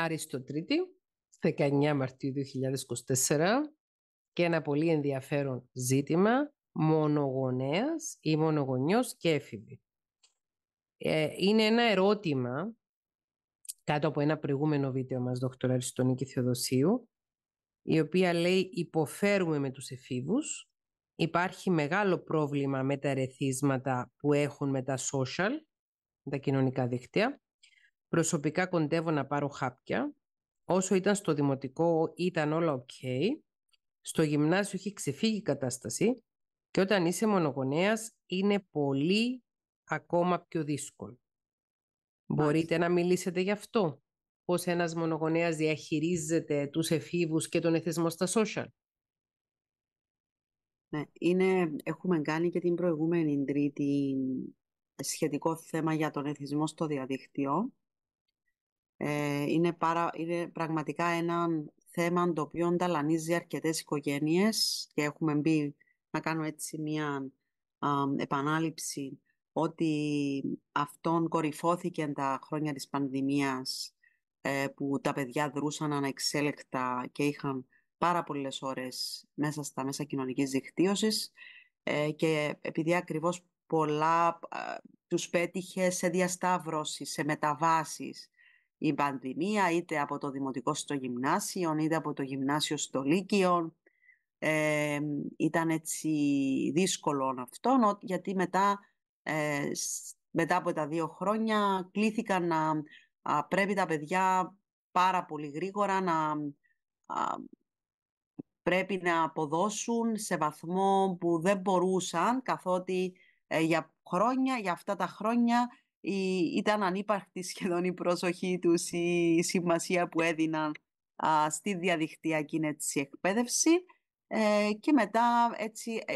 Αριστοτρίτη, 19 Μαρτίου 2024 και ένα πολύ ενδιαφέρον ζήτημα μονογονέας ή μονογονιός και έφηβη. Ε, είναι ένα ερώτημα κάτω από ένα προηγούμενο βίντεο μας, δόκτωρα Αριστονίκη Θεοδοσίου, η μονογονιος και εφηβη ειναι ενα ερωτημα λέει «Υποφέρουμε με τους εφήβους, υπάρχει μεγάλο πρόβλημα με τα ερεθίσματα που έχουν με τα social, με τα κοινωνικά δίκτυα, Προσωπικά κοντεύω να πάρω χάπια. Όσο ήταν στο δημοτικό ήταν όλα οκ. Στο γυμνάσιο έχει ξεφύγει η κατάσταση και όταν είσαι μονογονέας είναι πολύ ακόμα πιο δύσκολο. Μπορείτε να μιλήσετε γι' αυτό. Πώς ένας μονογονέας διαχειρίζεται τους εφήβους και τον εθισμό στα social. Ναι, είναι, έχουμε κάνει και την προηγούμενη τρίτη σχετικό θέμα για τον εθισμό στο διαδίκτυο ε, είναι, πάρα, είναι πραγματικά ένα θέμα το οποίο ταλανίζει αρκετές οικογένειες και έχουμε μπει να κάνω έτσι μια επανάληψη ότι αυτόν κορυφώθηκε τα χρόνια της πανδημίας ε, που τα παιδιά δρούσαν ανεξέλεκτα και είχαν πάρα πολλές ώρες μέσα στα μέσα κοινωνικής δικτύωσης ε, και επειδή ακριβώς πολλά τους πέτυχε σε διασταύρωση, σε μεταβάσεις, η πανδημία είτε από το δημοτικό στο γυμνάσιο είτε από το γυμνάσιο στο λύκειο. ήταν έτσι δύσκολο αυτό γιατί μετά, ε, μετά από τα δύο χρόνια κλήθηκαν να πρέπει τα παιδιά πάρα πολύ γρήγορα να α, πρέπει να αποδώσουν σε βαθμό που δεν μπορούσαν καθότι ε, για χρόνια, για αυτά τα χρόνια η, ήταν ανύπαρκτη σχεδόν η προσοχή τους, η, σημασία που έδιναν στη διαδικτυακή έτσι, εκπαίδευση. Ε, και μετά έτσι ε,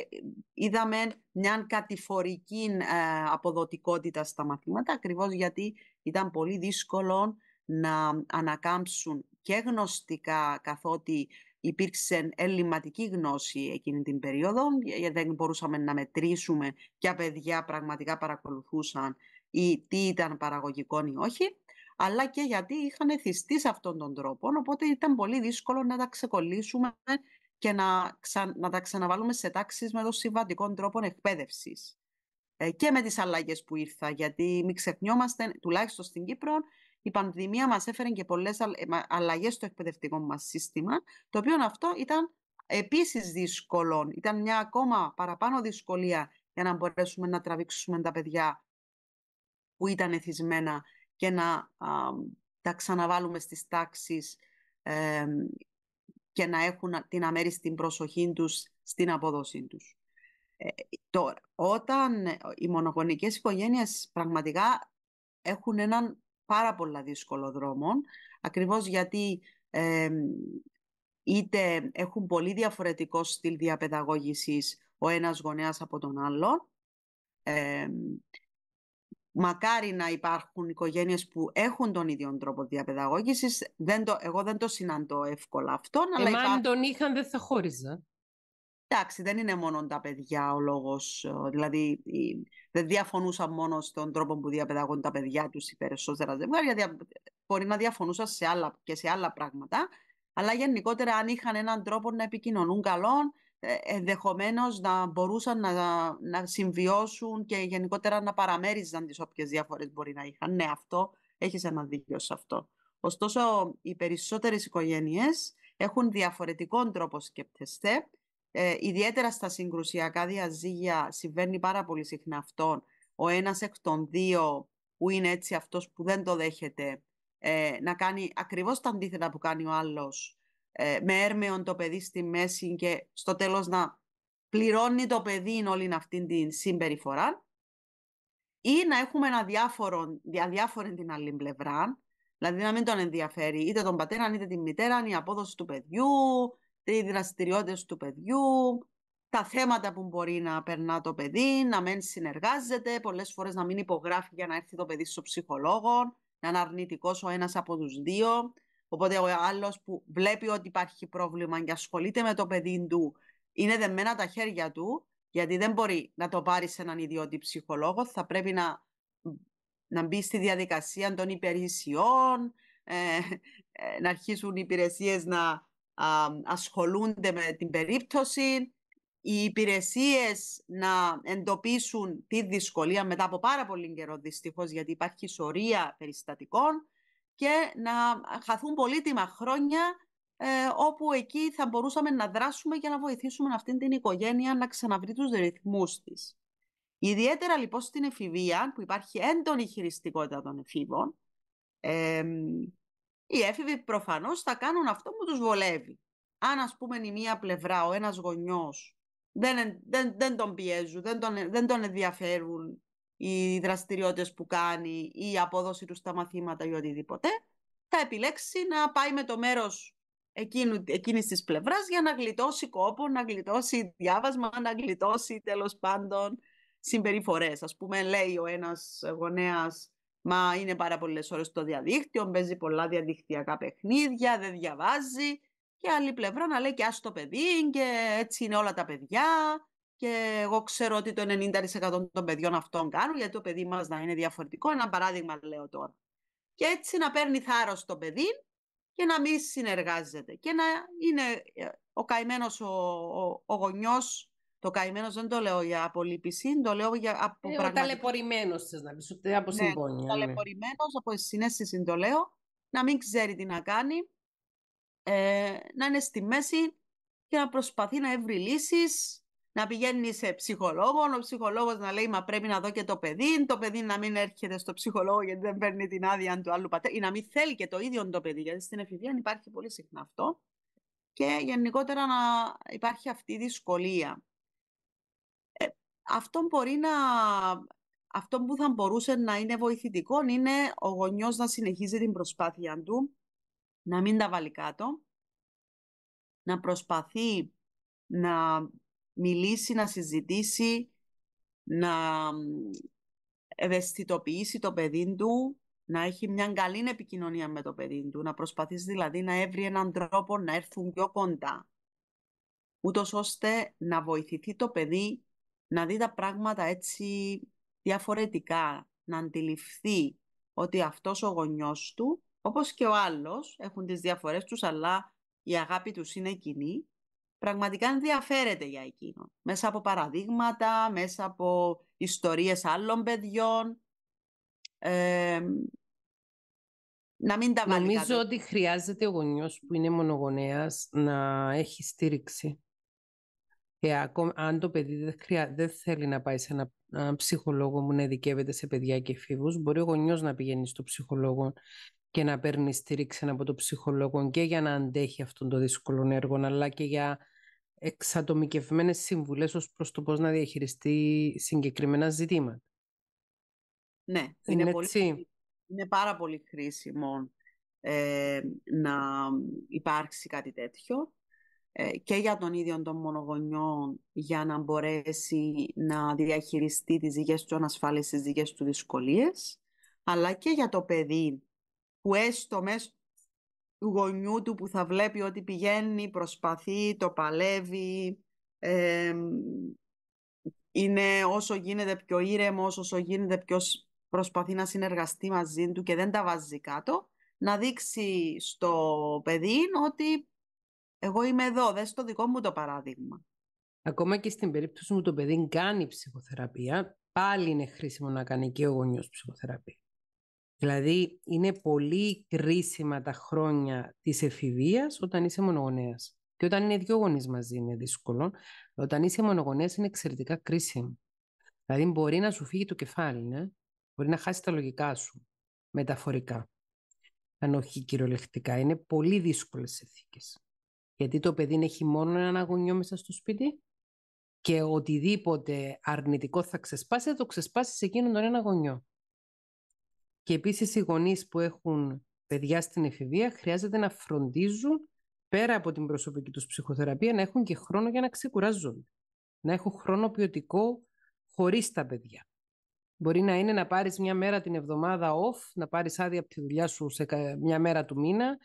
είδαμε μια κατηφορική ε, αποδοτικότητα στα μαθήματα ακριβώς γιατί ήταν πολύ δύσκολο να ανακάμψουν και γνωστικά καθότι υπήρξε ελληματική γνώση εκείνη την περίοδο. Ε, ε, δεν μπορούσαμε να μετρήσουμε ποια παιδιά πραγματικά παρακολουθούσαν ή τι ήταν παραγωγικό ή όχι. Αλλά και γιατί είχαν θυστεί σε αυτόν τον τρόπο. Οπότε ήταν πολύ δύσκολο να τα ξεκολλήσουμε και να, να τα ξαναβάλουμε σε τάξεις με το συμβατικό τρόπο εκπαίδευσης. Ε, και με τις αλλαγές που ήρθα, γιατί μην ξεχνιόμαστε, τουλάχιστον στην Κύπρο, η πανδημία μας έφερε και πολλές ε, αλλαγές στο εκπαιδευτικό μας σύστημα, το οποίο αυτό ήταν επίσης δύσκολο. Ήταν μια ακόμα παραπάνω δυσκολία για να μπορέσουμε να τραβήξουμε τα παιδιά που ήταν εθισμένα και να τα ξαναβάλουμε στις τάξεις και να έχουν την αμέριστη προσοχή τους στην απόδοσή τους. Ε, τώρα, όταν οι μονογονικές οικογένειες πραγματικά έχουν έναν πάρα πολλά δύσκολο δρόμο, ακριβώς γιατί ε, είτε έχουν πολύ διαφορετικό στυλ διαπαιδαγώγησης ο ένας γονέας από τον άλλον. Ε, μακάρι να υπάρχουν οικογένειες που έχουν τον ίδιο τρόπο διαπαιδαγώγησης. Δεν το, εγώ δεν το συναντώ εύκολα αυτό. αλλά αν τον είχαν δεν θα χώριζα. Εντάξει, δεν είναι μόνο τα παιδιά ο λόγος. Ε, δηλαδή, δεν διαφωνούσαν μόνο στον τρόπο που διαπαιδαγούν τα παιδιά τους οι περισσότερα ζευγάρια. Μπορεί να διαφωνούσαν σε άλλα, και σε άλλα πράγματα. Αλλά γενικότερα, αν είχαν έναν τρόπο να επικοινωνούν καλόν, ε, ενδεχομένως να μπορούσαν να, να συμβιώσουν και γενικότερα να παραμέριζαν τις όποιες διαφορές μπορεί να είχαν. Ναι, αυτό έχεις ένα δίκιο σε αυτό. Ωστόσο, οι περισσότερες οικογένειες έχουν διαφορετικό τρόπο σκέπτεστε ε, ιδιαίτερα στα συγκρουσιακά διαζύγια συμβαίνει πάρα πολύ συχνά αυτό. Ο ένας εκ των δύο που είναι έτσι αυτός που δεν το δέχεται ε, να κάνει ακριβώς τα αντίθετα που κάνει ο άλλος ε, με έρμεον το παιδί στη μέση και στο τέλος να πληρώνει το παιδί όλη αυτή την συμπεριφορά ή να έχουμε ένα διάφορο, την άλλη πλευρά, δηλαδή να μην τον ενδιαφέρει είτε τον πατέρα είτε την μητέρα, η απόδοση του παιδιού, οι δραστηριότητες του παιδιού, τα θέματα που μπορεί να περνά το παιδί, να μην συνεργάζεται, πολλές φορές να μην υπογράφει για να έρθει το παιδί στο ψυχολόγο, να είναι αρνητικός ο ένας από τους δύο. Οπότε ο άλλος που βλέπει ότι υπάρχει πρόβλημα και ασχολείται με το παιδί του, είναι δεμένα τα χέρια του, γιατί δεν μπορεί να το πάρει σε έναν ιδιώτη ψυχολόγο, θα πρέπει να, να μπει στη διαδικασία των υπηρεσιών, ε, ε, να αρχίσουν οι υπηρεσίες να ασχολούνται με την περίπτωση, οι υπηρεσίες να εντοπίσουν τη δυσκολία μετά από πάρα πολύ καιρό δυστυχώς γιατί υπάρχει σωρία περιστατικών και να χαθούν πολύτιμα χρόνια ε, όπου εκεί θα μπορούσαμε να δράσουμε για να βοηθήσουμε αυτή την οικογένεια να ξαναβρει τους ρυθμούς της. Ιδιαίτερα λοιπόν στην εφηβεία που υπάρχει έντονη χειριστικότητα των εφήβων οι έφηβοι προφανώς θα κάνουν αυτό που τους βολεύει. Αν ας πούμε η μία πλευρά, ο ένας γονιός, δεν, δεν, δεν τον πιέζουν, δεν τον, δεν τον ενδιαφέρουν οι δραστηριότητες που κάνει ή η απόδοση του στα μαθήματα ή οτιδήποτε, θα επιλέξει να πάει με το μέρος εκείνου, εκείνης της πλευράς για να γλιτώσει κόπο, να γλιτώσει διάβασμα, να γλιτώσει τέλος πάντων συμπεριφορές. Ας πούμε λέει ο ένας γονέας Μα είναι πάρα πολλές ώρες στο διαδίκτυο, παίζει πολλά διαδικτυακά παιχνίδια, δεν διαβάζει. Και άλλη πλευρά να λέει και ας το παιδί και έτσι είναι όλα τα παιδιά. Και εγώ ξέρω ότι το 90% των παιδιών αυτών κάνουν, γιατί το παιδί μας να είναι διαφορετικό. Ένα παράδειγμα λέω τώρα. Και έτσι να παίρνει θάρρος το παιδί και να μην συνεργάζεται. Και να είναι ε, ο καημένος ο, ο, ο το καημένος δεν το λέω για απολύπηση, το λέω για από ε, πραγματικά. Ταλαιπωρημένος θες να πεις, ούτε από ναι, ναι. Ταλαιπωρημένος, από συνέστηση το λέω, να μην ξέρει τι να κάνει, ε, να είναι στη μέση και να προσπαθεί να βρει λύσεις, να πηγαίνει σε ψυχολόγο, ο ψυχολόγος να λέει «Μα πρέπει να δω και το παιδί», το παιδί να μην έρχεται στο ψυχολόγο γιατί δεν παίρνει την άδεια του άλλου πατέρα ή να μην θέλει και το ίδιο το παιδί, γιατί στην εφηβεία υπάρχει πολύ συχνά αυτό και γενικότερα να υπάρχει αυτή η δυσκολία αυτό μπορεί να... Αυτό που θα μπορούσε να είναι βοηθητικό είναι ο γονιός να συνεχίζει την προσπάθεια του, να μην τα βάλει κάτω, να προσπαθεί να μιλήσει, να συζητήσει, να ευαισθητοποιήσει το παιδί του, να έχει μια καλή επικοινωνία με το παιδί του, να προσπαθήσει δηλαδή να έβρει έναν τρόπο να έρθουν πιο κοντά, ούτως ώστε να βοηθηθεί το παιδί να δει τα πράγματα έτσι διαφορετικά, να αντιληφθεί ότι αυτός ο γονιός του, όπως και ο άλλος, έχουν τις διαφορές τους, αλλά η αγάπη τους είναι κοινή, πραγματικά ενδιαφέρεται για εκείνον. Μέσα από παραδείγματα, μέσα από ιστορίες άλλων παιδιών, να μην τα βάλει Νομίζω ότι χρειάζεται ο γονιός που είναι μονογονέας να έχει στήριξη. Ε, αν το παιδί δεν, θέλει να πάει σε ένα, ψυχολόγο που να ειδικεύεται σε παιδιά και φίβους, μπορεί ο γονιός να πηγαίνει στο ψυχολόγο και να παίρνει στήριξη από το ψυχολόγο και για να αντέχει αυτόν το δύσκολο έργο, αλλά και για εξατομικευμένες συμβουλές ως προς το πώς να διαχειριστεί συγκεκριμένα ζητήματα. Ναι, είναι, πολύ, είναι πάρα πολύ χρήσιμο ε, να υπάρξει κάτι τέτοιο. Ε, και για τον ίδιο τον μονογονιών για να μπορέσει να διαχειριστεί τις δικές του ανασφάλειες, τις δικές του δυσκολίες, αλλά και για το παιδί που έστω μέσα του γονιού του που θα βλέπει ότι πηγαίνει, προσπαθεί, το παλεύει, είναι όσο γίνεται πιο ήρεμος, όσο γίνεται πιο προσπαθεί να συνεργαστεί μαζί του και δεν τα βάζει κάτω, να δείξει στο παιδί ότι εγώ είμαι εδώ, δες το δικό μου το παράδειγμα. Ακόμα και στην περίπτωση μου το παιδί κάνει ψυχοθεραπεία, πάλι είναι χρήσιμο να κάνει και ο γονιός ψυχοθεραπεία. Δηλαδή, είναι πολύ κρίσιμα τα χρόνια της εφηβείας όταν είσαι μονογονέας. Και όταν είναι δύο γονείς μαζί είναι δύσκολο. Όταν είσαι μονογονέας είναι εξαιρετικά κρίσιμο. Δηλαδή, μπορεί να σου φύγει το κεφάλι, ναι. Μπορεί να χάσει τα λογικά σου, μεταφορικά. Αν όχι κυριολεκτικά. Είναι πολύ δύσκολες συνθήκες γιατί το παιδί έχει μόνο έναν αγωνιό μέσα στο σπίτι και οτιδήποτε αρνητικό θα ξεσπάσει, θα το ξεσπάσει σε εκείνον τον ένα γονιό. Και επίσης οι γονείς που έχουν παιδιά στην εφηβεία χρειάζεται να φροντίζουν πέρα από την προσωπική τους ψυχοθεραπεία να έχουν και χρόνο για να ξεκουράζουν. Να έχουν χρόνο ποιοτικό χωρίς τα παιδιά. Μπορεί να είναι να πάρεις μια μέρα την εβδομάδα off, να πάρεις άδεια από τη δουλειά σου σε μια μέρα του μήνα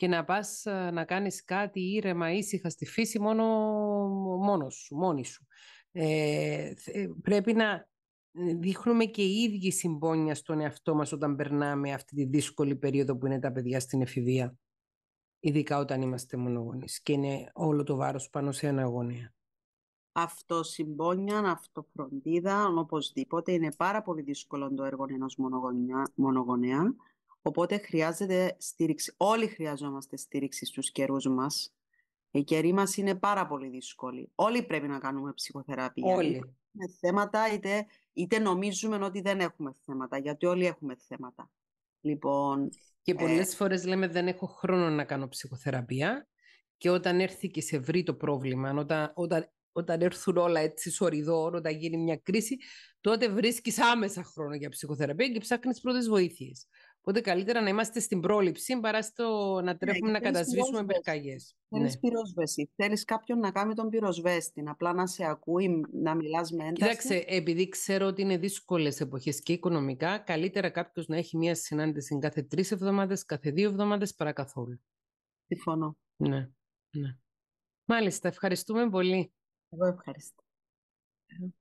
και να πας ε, να κάνεις κάτι ήρεμα, ήσυχα στη φύση μόνο μόνος σου, μόνη σου. Ε, ε πρέπει να ε, δείχνουμε και οι ίδιοι συμπόνια στον εαυτό μας όταν περνάμε αυτή τη δύσκολη περίοδο που είναι τα παιδιά στην εφηβεία. Ειδικά όταν είμαστε μονογονείς και είναι όλο το βάρος πάνω σε ένα γονέα. Αυτό συμπόνια, αυτοφροντίδα, οπωσδήποτε είναι πάρα πολύ δύσκολο το έργο ενός μονογονέα Οπότε χρειάζεται στήριξη. Όλοι χρειαζόμαστε στήριξη στους καιρούς μας. Οι καιροί μας είναι πάρα πολύ δύσκολοι. Όλοι πρέπει να κάνουμε ψυχοθεραπεία. Όλοι. Έχουμε θέματα, είτε, είτε νομίζουμε ότι δεν έχουμε θέματα, γιατί όλοι έχουμε θέματα. Λοιπόν, και ε, πολλές ε... φορές λέμε δεν έχω χρόνο να κάνω ψυχοθεραπεία και όταν έρθει και σε βρει το πρόβλημα, όταν, όταν, όταν έρθουν όλα έτσι σοριδόν, όταν γίνει μια κρίση, τότε βρίσκεις άμεσα χρόνο για ψυχοθεραπεία και ψάχνεις πρώτες βοήθειες. Οπότε καλύτερα να είμαστε στην πρόληψη παρά στο να ναι, τρέχουμε να κατασβήσουμε πυρκαγιές. Θέλεις ναι. πυροσβέση. Θέλεις κάποιον να κάνει τον πυροσβέστη, απλά να σε ακούει, να μιλάς με ένταση. Κοιτάξτε, επειδή ξέρω ότι είναι δύσκολες εποχές και οικονομικά, καλύτερα κάποιος να έχει μία συνάντηση κάθε τρεις εβδομάδες, κάθε δύο εβδομάδες παρά καθόλου. Συμφωνώ. Ναι. ναι. Μάλιστα, ευχαριστούμε πολύ. Εγώ ευχαριστώ.